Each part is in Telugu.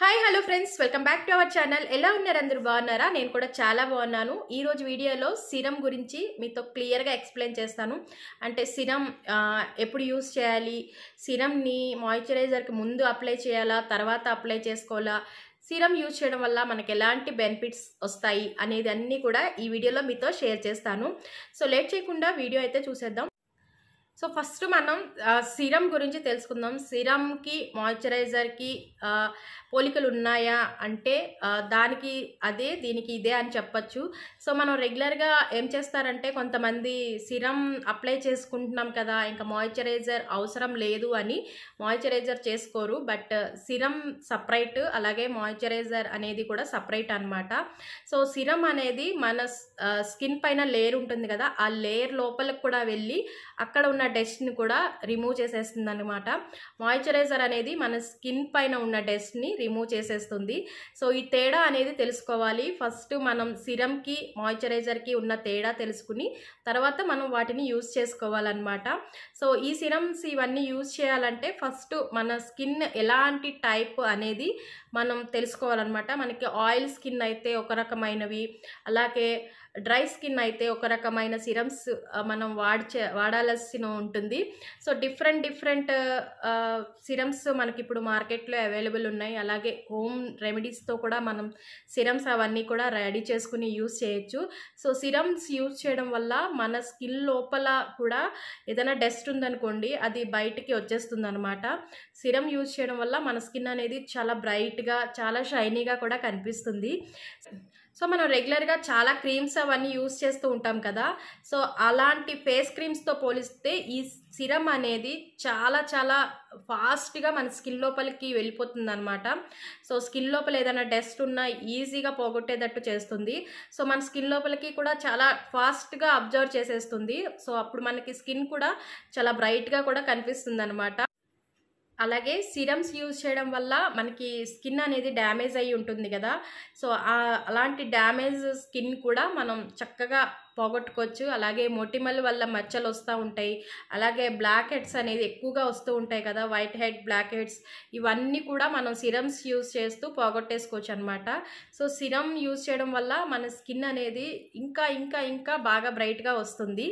hi hello friends welcome back to our channel ఎలా ఉన్నారు అందరు బాగున్నారా నేను కూడా చాలా బాగున్నాను ఈరోజు వీడియోలో సిరం గురించి మీతో క్లియర్గా ఎక్స్ప్లెయిన్ చేస్తాను అంటే సిరం ఎప్పుడు యూస్ చేయాలి సిరంని మాయిశ్చరైజర్కి ముందు అప్లై చేయాలా తర్వాత అప్లై చేసుకోవాలా సిరం యూజ్ చేయడం వల్ల మనకి ఎలాంటి బెనిఫిట్స్ వస్తాయి అనేది అన్నీ కూడా ఈ వీడియోలో మీతో షేర్ చేస్తాను సో లేట్ చేయకుండా వీడియో అయితే చూసేద్దాం సో ఫస్ట్ మనం సిరమ్ గురించి తెలుసుకుందాం సిరమ్కి మాయిశ్చరైజర్కి పోలికలు ఉన్నాయా అంటే దానికి అదే దీనికి ఇదే అని చెప్పచ్చు సో మనం రెగ్యులర్గా ఏం చేస్తారంటే కొంతమంది సిరమ్ అప్లై చేసుకుంటున్నాం కదా ఇంకా మాయిశ్చరైజర్ అవసరం లేదు అని మాయిశ్చరైజర్ చేసుకోరు బట్ సిరమ్ సపరేట్ అలాగే మాయిశ్చరైజర్ అనేది కూడా సపరేట్ అనమాట సో సిరమ్ అనేది మన స్కిన్ పైన లేయర్ ఉంటుంది కదా ఆ లేయర్ లోపలికి కూడా వెళ్ళి అక్కడ ఉన్న డస్ట్ని కూడా రిమూవ్ చేసేస్తుంది అనమాట మాయిశ్చరైజర్ అనేది మన స్కిన్ పైన ఉన్న డస్ట్ని రిమూవ్ చేసేస్తుంది సో ఈ తేడా అనేది తెలుసుకోవాలి ఫస్ట్ మనం సిరమ్కి మాయిశ్చరైజర్కి ఉన్న తేడా తెలుసుకుని తర్వాత మనం వాటిని యూజ్ చేసుకోవాలన్నమాట సో ఈ సిరమ్స్ ఇవన్నీ యూజ్ చేయాలంటే ఫస్ట్ మన స్కిన్ ఎలాంటి టైప్ అనేది మనం తెలుసుకోవాలన్నమాట మనకి ఆయిల్ స్కిన్ అయితే ఒక రకమైనవి అలాగే డ్రై స్కిన్ అయితే ఒక రకమైన సిరమ్స్ మనం వాడిచే వాడాల్సిన ఉంటుంది సో డిఫరెంట్ డిఫరెంట్ సిరమ్స్ మనకి ఇప్పుడు మార్కెట్లో అవైలబుల్ ఉన్నాయి అలాగే హోమ్ రెమెడీస్తో కూడా మనం సిరమ్స్ అవన్నీ కూడా రెడీ చేసుకుని యూస్ చేయొచ్చు సో సిరమ్స్ యూజ్ చేయడం వల్ల మన స్కిన్ లోపల కూడా ఏదైనా డస్ట్ ఉందనుకోండి అది బయటికి వచ్చేస్తుంది అనమాట సిరమ్ యూజ్ చేయడం వల్ల మన స్కిన్ అనేది చాలా బ్రైట్గా చాలా షైనీగా కూడా కనిపిస్తుంది సో మనం రెగ్యులర్గా చాలా క్రీమ్స్ అవన్నీ యూస్ చేస్తూ ఉంటాం కదా సో అలాంటి ఫేస్ క్రీమ్స్తో పోలిస్తే ఈ సిరం అనేది చాలా చాలా ఫాస్ట్గా మన స్కిన్ లోపలికి వెళ్ళిపోతుంది అనమాట సో స్కిన్ లోపల ఏదైనా డస్ట్ ఉన్నా ఈజీగా పోగొట్టేటట్టు చేస్తుంది సో మన స్కిన్ లోపలికి కూడా చాలా ఫాస్ట్గా అబ్జర్వ్ చేసేస్తుంది సో అప్పుడు మనకి స్కిన్ కూడా చాలా బ్రైట్గా కూడా కనిపిస్తుంది అనమాట అలాగే సిరమ్స్ యూజ్ చేయడం వల్ల మనకి స్కిన్ అనేది డ్యామేజ్ అయి ఉంటుంది కదా సో అలాంటి డ్యామేజ్ స్కిన్ కూడా మనం చక్కగా పోగొట్టుకోవచ్చు అలాగే మొటిమల వల్ల మచ్చలు వస్తూ ఉంటాయి అలాగే బ్లాక్ హెడ్స్ అనేది ఎక్కువగా వస్తూ ఉంటాయి కదా వైట్ హెడ్ బ్లాక్ హెడ్స్ ఇవన్నీ కూడా మనం సిరమ్స్ యూజ్ చేస్తూ పోగొట్టేసుకోవచ్చు అనమాట సో సిరమ్ యూజ్ చేయడం వల్ల మన స్కిన్ అనేది ఇంకా ఇంకా ఇంకా బాగా బ్రైట్గా వస్తుంది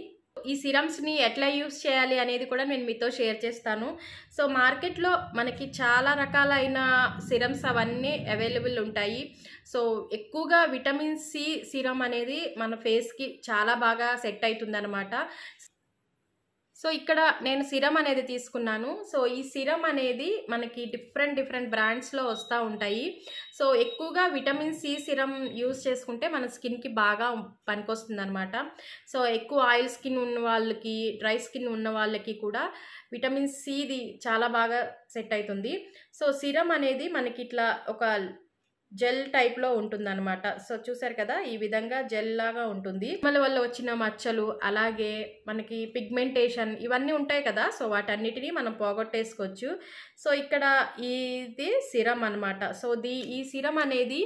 ఈ సిరమ్స్ని ఎట్లా యూస్ చేయాలి అనేది కూడా నేను మీతో షేర్ చేస్తాను సో మార్కెట్లో మనకి చాలా రకాలైన సిరమ్స్ అవన్నీ అవైలబుల్ ఉంటాయి సో ఎక్కువగా విటమిన్ సి సిరమ్ అనేది మన ఫేస్కి చాలా బాగా సెట్ అనమాట సో ఇక్కడ నేను సిరమ్ అనేది తీసుకున్నాను సో ఈ సిరమ్ అనేది మనకి డిఫరెంట్ డిఫరెంట్ బ్రాండ్స్లో వస్తూ ఉంటాయి సో ఎక్కువగా విటమిన్ సి సిరమ్ యూస్ చేసుకుంటే మన స్కిన్కి బాగా పనికొస్తుంది అనమాట సో ఎక్కువ ఆయిల్ స్కిన్ ఉన్న వాళ్ళకి డ్రై స్కిన్ ఉన్న వాళ్ళకి కూడా విటమిన్ సిది చాలా బాగా సెట్ అవుతుంది సో సిరమ్ అనేది మనకి ఇట్లా ఒక జెల్ టైప్లో ఉంటుందన్నమాట సో చూసారు కదా ఈ విధంగా జెల్ లాగా ఉంటుంది మళ్ళీ వల్ల వచ్చిన మచ్చలు అలాగే మనకి పిగ్మెంటేషన్ ఇవన్నీ ఉంటాయి కదా సో వాటన్నిటినీ మనం పోగొట్టేసుకోవచ్చు సో ఇక్కడ ఇది సిరం అనమాట సో ఈ సిరం అనేది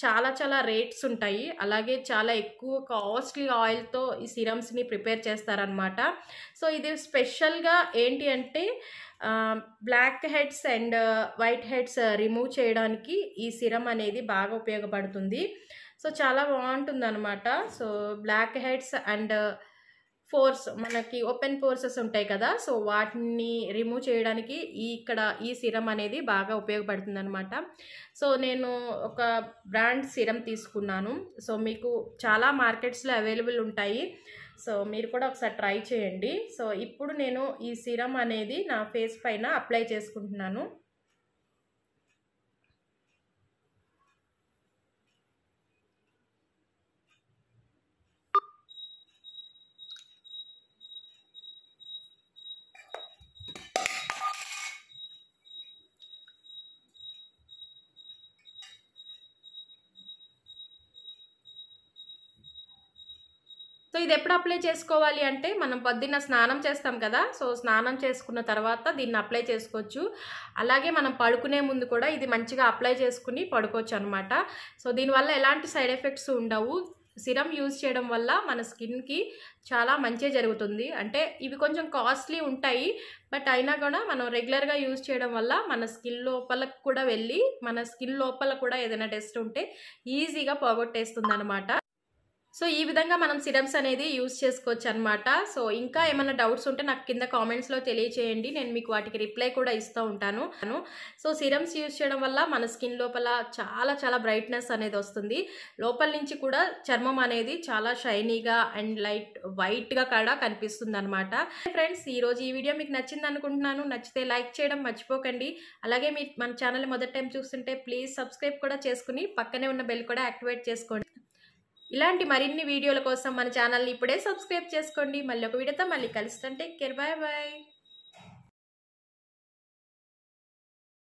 చాలా చాలా రేట్స్ ఉంటాయి అలాగే చాలా ఎక్కువ కాస్ట్లీ ఆయిల్తో ఈ సిరమ్స్ని ప్రిపేర్ చేస్తారనమాట సో ఇది స్పెషల్గా ఏంటి అంటే blackheads and whiteheads remove చేయడానికి ఈ సిరమ్ అనేది బాగా ఉపయోగపడుతుంది సో చాలా బాగుంటుంది అనమాట so blackheads and pores మనకి ఓపెన్ పోర్సెస్ ఉంటాయి కదా సో వాటిని రిమూవ్ చేయడానికి ఈ ఇక్కడ ఈ సిరం అనేది బాగా ఉపయోగపడుతుంది అనమాట సో నేను ఒక బ్రాండ్ సిరం తీసుకున్నాను సో మీకు చాలా మార్కెట్స్లో అవైలబుల్ ఉంటాయి సో మీరు కూడా ఒకసారి ట్రై చేయండి సో ఇప్పుడు నేను ఈ సిరం అనేది నా ఫేస్ పైన అప్లై చేసుకుంటున్నాను సో ఇది ఎప్పుడు అప్లై చేసుకోవాలి అంటే మనం పొద్దున్న స్నానం చేస్తాం కదా సో స్నానం చేసుకున్న తర్వాత దీన్ని అప్లై చేసుకోవచ్చు అలాగే మనం పడుకునే ముందు కూడా ఇది మంచిగా అప్లై చేసుకుని పడుకోవచ్చు అనమాట సో దీనివల్ల ఎలాంటి సైడ్ ఎఫెక్ట్స్ ఉండవు సిరం యూజ్ చేయడం వల్ల మన స్కిన్కి చాలా మంచి జరుగుతుంది అంటే ఇవి కొంచెం కాస్ట్లీ ఉంటాయి బట్ అయినా కూడా మనం రెగ్యులర్గా యూజ్ చేయడం వల్ల మన స్కిన్ లోపలకు కూడా వెళ్ళి మన స్కిన్ లోపల కూడా ఏదైనా టెస్ట్ ఉంటే ఈజీగా పోగొట్టేస్తుంది అనమాట సో ఈ విధంగా మనం సిరమ్స్ అనేది యూస్ చేసుకోవచ్చు అనమాట సో ఇంకా ఏమైనా డౌట్స్ ఉంటే నాకు కింద కామెంట్స్లో తెలియచేయండి నేను మీకు వాటికి రిప్లై కూడా ఇస్తూ ఉంటాను సో సిరమ్స్ యూస్ చేయడం వల్ల మన స్కిన్ లోపల చాలా చాలా బ్రైట్నెస్ అనేది వస్తుంది లోపల నుంచి కూడా చర్మం అనేది చాలా షైనీగా అండ్ లైట్ వైట్గా కూడా కనిపిస్తుంది అనమాట ఫ్రెండ్స్ ఈరోజు ఈ వీడియో మీకు నచ్చింది అనుకుంటున్నాను నచ్చితే లైక్ చేయడం మర్చిపోకండి అలాగే మీ మన ఛానల్ మొదటి టైం చూస్తుంటే ప్లీజ్ సబ్స్క్రైబ్ కూడా చేసుకుని పక్కనే ఉన్న బెల్ కూడా యాక్టివేట్ చేసుకోండి ఇలాంటి మరిన్ని వీడియోల కోసం మన ఛానల్ని ఇప్పుడే సబ్స్క్రైబ్ చేసుకోండి మళ్ళీ ఒక వీడియోతో మళ్ళీ కలుస్తుంటే కేర్ బాయ్ బాయ్